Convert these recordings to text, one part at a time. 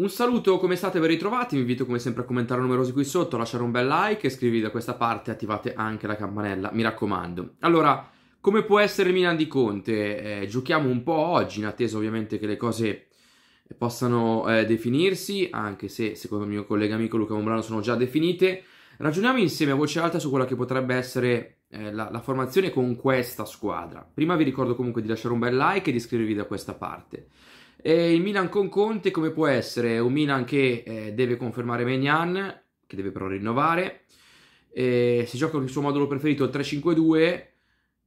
Un saluto, come state? Ben ritrovati. Vi invito come sempre a commentare numerosi qui sotto, lasciare un bel like, iscrivervi da questa parte, attivate anche la campanella, mi raccomando. Allora, come può essere il Milan di Conte? Eh, giochiamo un po' oggi, in attesa ovviamente che le cose possano eh, definirsi, anche se secondo il mio collega amico Luca Mombrano sono già definite. Ragioniamo insieme a voce alta su quella che potrebbe essere eh, la, la formazione con questa squadra. Prima vi ricordo comunque di lasciare un bel like e di iscrivervi da questa parte. E il Milan con Conte come può essere? Un Milan che eh, deve confermare Menian, che deve però rinnovare, eh, si gioca con il suo modulo preferito 3-5-2,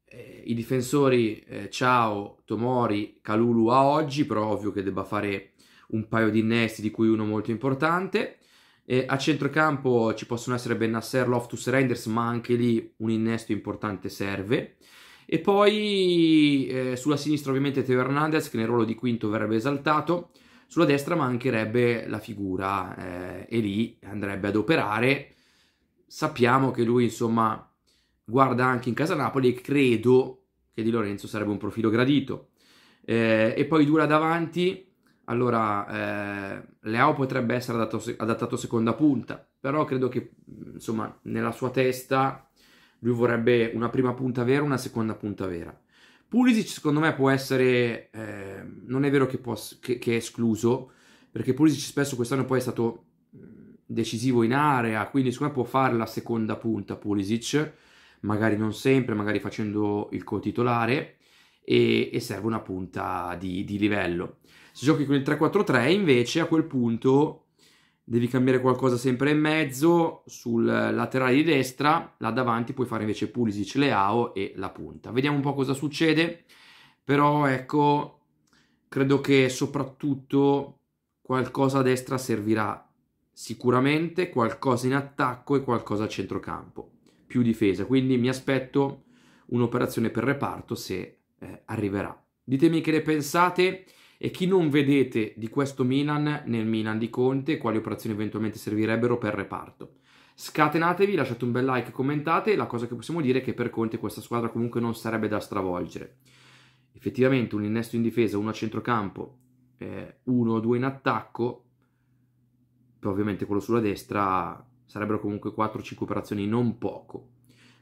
eh, i difensori eh, Ciao, Tomori, Calulu a oggi, però ovvio che debba fare un paio di innesti di cui uno molto importante. a centrocampo ci possono essere Benasser, Loftus, Renders, ma anche lì un innesto importante serve. E poi eh, sulla sinistra ovviamente Teo Hernandez che nel ruolo di quinto verrebbe esaltato, sulla destra mancherebbe la figura eh, e lì andrebbe ad operare. Sappiamo che lui insomma guarda anche in casa Napoli e credo che Di Lorenzo sarebbe un profilo gradito. Eh, e poi Dura davanti, allora eh, Leao potrebbe essere adattato, adattato seconda punta, però credo che insomma nella sua testa lui vorrebbe una prima punta vera, una seconda punta vera. Pulisic secondo me può essere, eh, non è vero che, può, che, che, è escluso, perché Pulisic spesso quest'anno poi è stato decisivo in area, quindi secondo me può fare la seconda punta Pulisic, magari non sempre, magari facendo il co-titolare, e, e serve una punta di, di livello. Se giochi con il 3-4-3 invece a quel punto devi cambiare qualcosa sempre in mezzo, sul laterale di destra, là davanti puoi fare invece Pulisic, Leao e la punta. Vediamo un po' cosa succede, però ecco, credo che soprattutto qualcosa a destra servirà sicuramente, qualcosa in attacco e qualcosa a centrocampo, più difesa, quindi mi aspetto un'operazione per reparto se eh, arriverà. Ditemi che ne pensate. E chi non vedete di questo Milan nel Milan di Conte, quali operazioni eventualmente servirebbero per reparto? Scatenatevi, lasciate un bel like, commentate. La cosa che possiamo dire è che per Conte questa squadra comunque non sarebbe da stravolgere. Effettivamente un innesto in difesa, uno a centrocampo, eh, uno o due in attacco, poi ovviamente quello sulla destra sarebbero comunque 4-5 operazioni, non poco.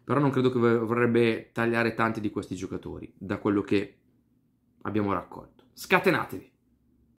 Però non credo che vorrebbe tagliare tanti di questi giocatori, da quello che abbiamo raccolto. Scatenatevi.